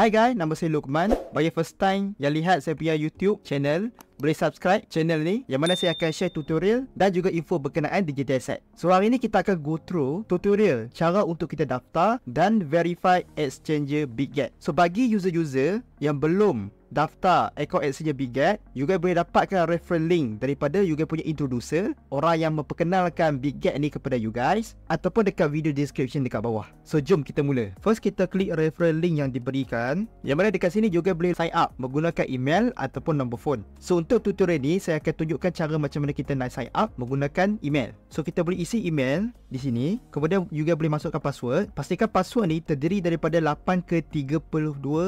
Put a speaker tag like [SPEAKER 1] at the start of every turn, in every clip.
[SPEAKER 1] Hi guys, nama saya Lukman. Bagi first time yang lihat saya punya YouTube channel, boleh subscribe channel ni yang mana saya akan share tutorial dan juga info berkenaan digital asset. So hari ni kita akan go through tutorial cara untuk kita daftar dan verify Exchange Bigget. So bagi user-user yang belum daftar Echo Exchange Biget, you guys boleh dapatkan referral link daripada you guys punya introducer, orang yang memperkenalkan Biget ni kepada you guys ataupun dekat video description dekat bawah. So jom kita mula. First kita klik referral link yang diberikan. Yang mana dekat sini you guys boleh sign up menggunakan email ataupun nombor phone. So untuk tutorial ni saya akan tunjukkan cara macam mana kita nak sign up menggunakan email. So kita boleh isi email di sini. Kemudian you guys boleh masukkan password. Pastikan password ni terdiri daripada 8 ke 32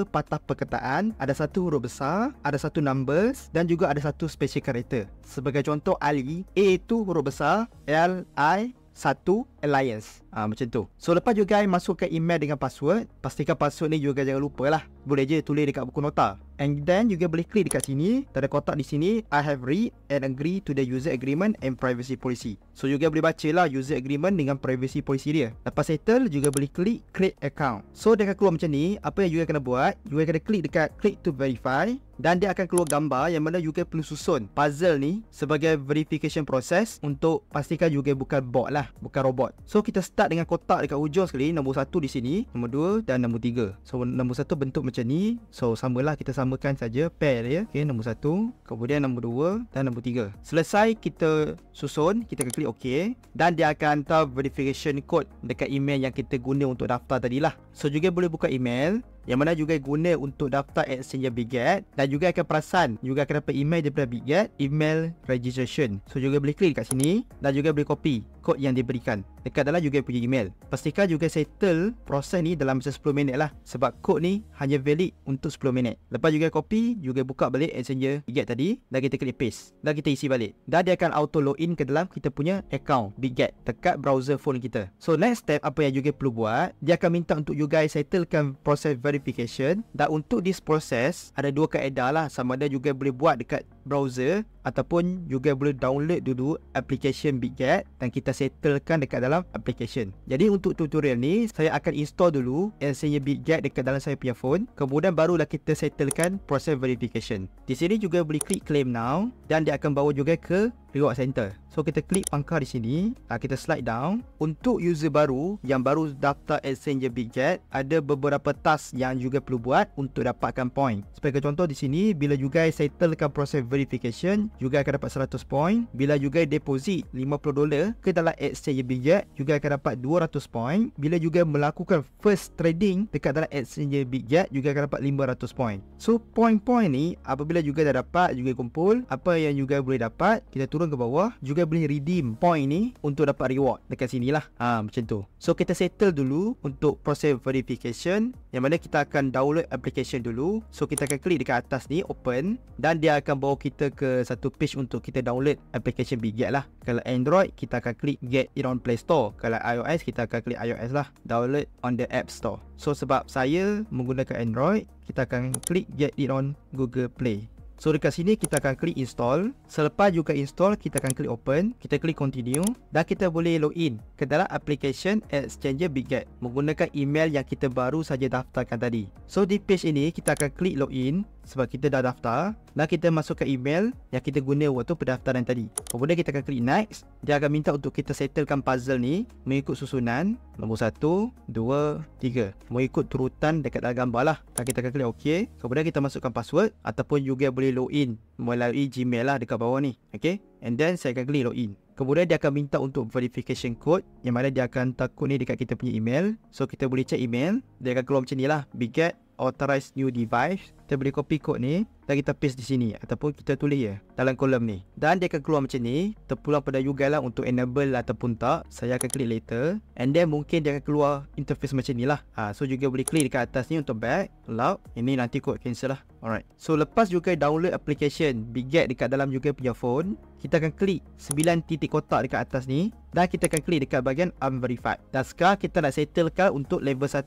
[SPEAKER 1] patah perkataan. Ada satu huruf besar, ada satu numbers dan juga ada satu special character. Sebagai contoh Ali, A itu huruf besar, L I satu alliance ha, Macam tu So lepas juga I masukkan email dengan password Pastikan password ni juga jangan lupa lah Boleh je tulis dekat buku nota And then you can boleh klik dekat sini Tanda kotak di sini I have read and agree to the user agreement and privacy policy So you can boleh baca lah user agreement dengan privacy policy dia Lepas settle juga boleh klik create account So dia akan keluar macam ni Apa yang you akan kena buat You akan kena klik dekat click to verify dan dia akan keluar gambar yang mana juga perlu susun puzzle ni sebagai verification process untuk pastikan juga bukan bot lah bukan robot so kita start dengan kotak dekat hujung sekali nombor satu di sini nombor dua dan nombor tiga. so nombor satu bentuk macam ni so samalah kita sama namakan saja pair ya. Okey, nombor 1, kemudian nombor 2 dan nombor 3. Selesai kita susun, kita klik OK dan dia akan hantar verification code dekat email yang kita guna untuk daftar tadi lah. So juga boleh buka email yang mana juga guna untuk daftar exchange yang BigGet dan juga akan perasan juga akan dapat email daripada BigGet email registration so juga boleh klik kat sini dan juga boleh copy kod yang diberikan dekat dalam juga punya email pastikan juga settle proses ni dalam masa 10 minit lah sebab kod ni hanya valid untuk 10 minit lepas juga copy juga buka balik exchange BigGet tadi dan kita klik paste dan kita isi balik dan dia akan auto login ke dalam kita punya account BigGet dekat browser phone kita so next step apa yang juga perlu buat dia akan minta untuk you guys settlekan proses validation verification dan untuk this process ada dua kaedah lah sama ada juga boleh buat dekat browser ataupun juga boleh download dulu application BitGet dan kita settlekan dekat dalam application. Jadi untuk tutorial ni saya akan install dulu LCA BitGet dekat dalam saya punya phone kemudian barulah kita settlekan proses verification. Di sini juga boleh klik claim now dan dia akan bawa juga ke reward center. So kita klik pangkal di sini, ah, kita slide down. Untuk user baru yang baru daftar LCA BitGet ada beberapa task yang juga perlu buat untuk dapatkan point. Sebagai contoh di sini bila juga guys settlekan proses verification juga akan dapat 100 point bila juga deposit 50 dolar ke dalam exchange Bitget juga akan dapat 200 point bila juga melakukan first trading dekat dalam exchange Bitget juga akan dapat 500 point so point-point ni apabila juga dah dapat juga kumpul apa yang juga boleh dapat kita turun ke bawah juga boleh redeem point ni untuk dapat reward dekat sini lah ha, macam tu so kita settle dulu untuk proses verification yang mana kita akan download application dulu so kita akan klik dekat atas ni open dan dia akan bawa kita ke satu page untuk kita download application BigGet lah. Kalau Android, kita akan klik get it on Play Store. Kalau iOS, kita akan klik iOS lah. Download on the App Store. So, sebab saya menggunakan Android, kita akan klik get it on Google Play. So, dekat sini kita akan klik install. Selepas juga install, kita akan klik open. Kita klik continue. Dan kita boleh login ke dalam application exchanger BigGet. Menggunakan email yang kita baru saja daftarkan tadi. So, di page ini kita akan klik login sebab kita dah daftar dan kita masukkan email yang kita guna waktu pendaftaran tadi kemudian kita akan klik next dia akan minta untuk kita settlekan puzzle ni mengikut susunan nombor 1 2 3 mengikut turutan dekat dalam gambar lah dan kita akan klik ok kemudian kita masukkan password ataupun juga boleh login melalui gmail lah dekat bawah ni ok and then saya akan klik login Kemudian dia akan minta untuk verification code yang mana dia akan takut ni dekat kita punya email. So kita boleh check email. Dia akan keluar macam ni lah. Biget authorized new device kita boleh copy code ni dan kita paste di sini ataupun kita tulis ya dalam kolom ni dan dia akan keluar macam ni terpulang pada you guys lah untuk enable ataupun tak saya akan klik later and then mungkin dia akan keluar interface macam ni lah ha, so juga boleh klik dekat atas ni untuk back allow ini nanti code cancel lah alright so lepas juga download application biget dekat dalam juga punya phone kita akan klik 9 titik kotak dekat atas ni dan kita akan klik dekat bahagian unverified dan sekarang kita nak settlekan untuk level 1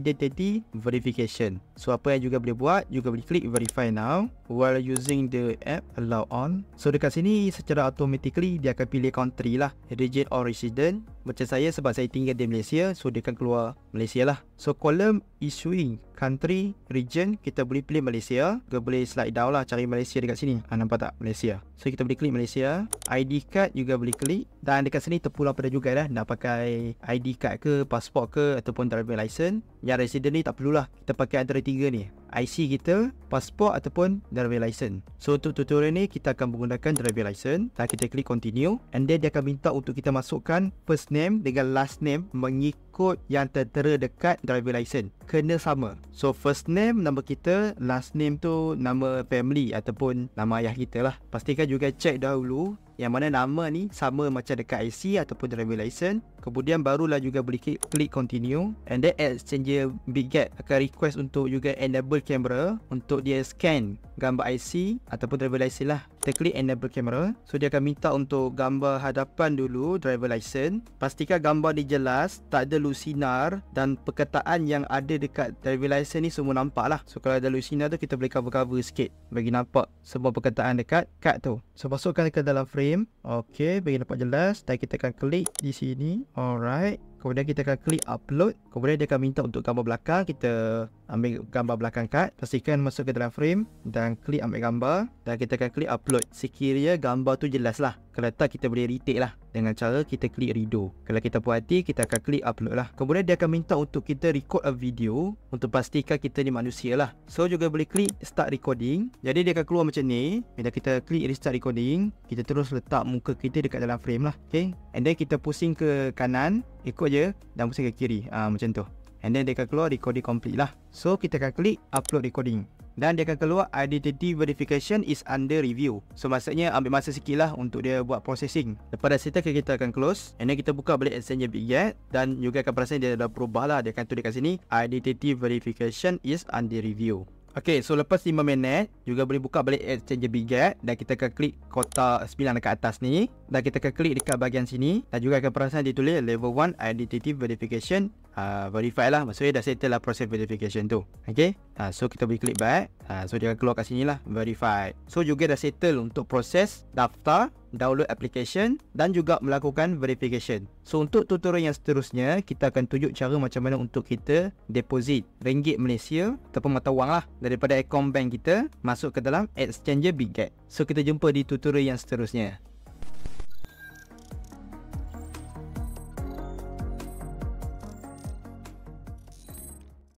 [SPEAKER 1] identity verification so apa yang juga boleh buat you juga boleh klik verify now while using the app allow on so dekat sini secara automatically dia akan pilih country lah region or resident macam saya sebab saya tinggal di Malaysia so dia akan keluar Malaysia lah so column issuing country, region, kita boleh pilih Malaysia. Kita boleh slide down lah cari Malaysia dekat sini. Ha, nampak tak? Malaysia. So, kita boleh klik Malaysia. ID card juga boleh klik. Dan dekat sini terpulang pada juga lah. Nak pakai ID card ke, passport ke ataupun driving license. Yang resident ni tak perlulah. Kita pakai antara tiga ni. IC kita, passport ataupun driving license. So, untuk tutorial ni kita akan menggunakan driving license. Dan kita klik continue. And then dia akan minta untuk kita masukkan first name dengan last name mengikut yang tertera dekat driving license. Kena sama. So first name nama kita, last name tu nama family ataupun nama ayah kita lah. Pastikan juga check dahulu yang mana nama ni sama macam dekat IC ataupun driver license. Kemudian barulah juga boleh klik, klik continue and then exchanger BitGet akan request untuk juga enable camera untuk dia scan gambar IC ataupun driver license lah. Kita klik enable camera. So dia akan minta untuk gambar hadapan dulu driver license. Pastikan gambar ni jelas, tak ada lusinar dan perkataan yang ada dekat driver license ni semua nampak lah. So kalau ada lusinar tu kita boleh cover-cover sikit bagi nampak semua perkataan dekat card tu. So masukkan ke dalam frame. Okay, bagi nampak jelas. Dan kita akan klik di sini. All right. Kemudian kita akan klik upload Kemudian dia akan minta untuk gambar belakang Kita ambil gambar belakang kad Pastikan masuk ke dalam frame Dan klik ambil gambar Dan kita akan klik upload Sekiranya gambar tu jelas lah Kalau tak kita boleh retake lah Dengan cara kita klik redo Kalau kita puas hati kita akan klik upload lah Kemudian dia akan minta untuk kita record a video Untuk pastikan kita ni manusia lah So juga boleh klik start recording Jadi dia akan keluar macam ni Bila kita klik restart recording Kita terus letak muka kita dekat dalam frame lah Okay And then kita pusing ke kanan ikut je dan pusing ke kiri uh, macam tu and then dia akan keluar recording complete lah so kita akan klik upload recording dan dia akan keluar identity verification is under review so maksudnya ambil masa sikit lah untuk dia buat processing lepas dah settle kita akan close and then kita buka balik exchange BitGet dan juga akan perasan dia dah berubah lah dia akan tulis kat sini identity verification is under review Okay, so lepas 5 minit, juga boleh buka balik exchange Biget. dan kita akan klik kotak 9 dekat atas ni. Dan kita akan klik dekat bahagian sini dan juga akan perasan ditulis level 1 identity verification uh, verify lah maksudnya dah settle lah proses verification tu okay uh, so kita boleh klik back uh, so dia akan keluar kat sini lah verify so juga dah settle untuk proses daftar download application dan juga melakukan verification so untuk tutorial yang seterusnya kita akan tunjuk cara macam mana untuk kita deposit ringgit Malaysia ataupun mata wang lah daripada account bank kita masuk ke dalam exchanger BigGet so kita jumpa di tutorial yang seterusnya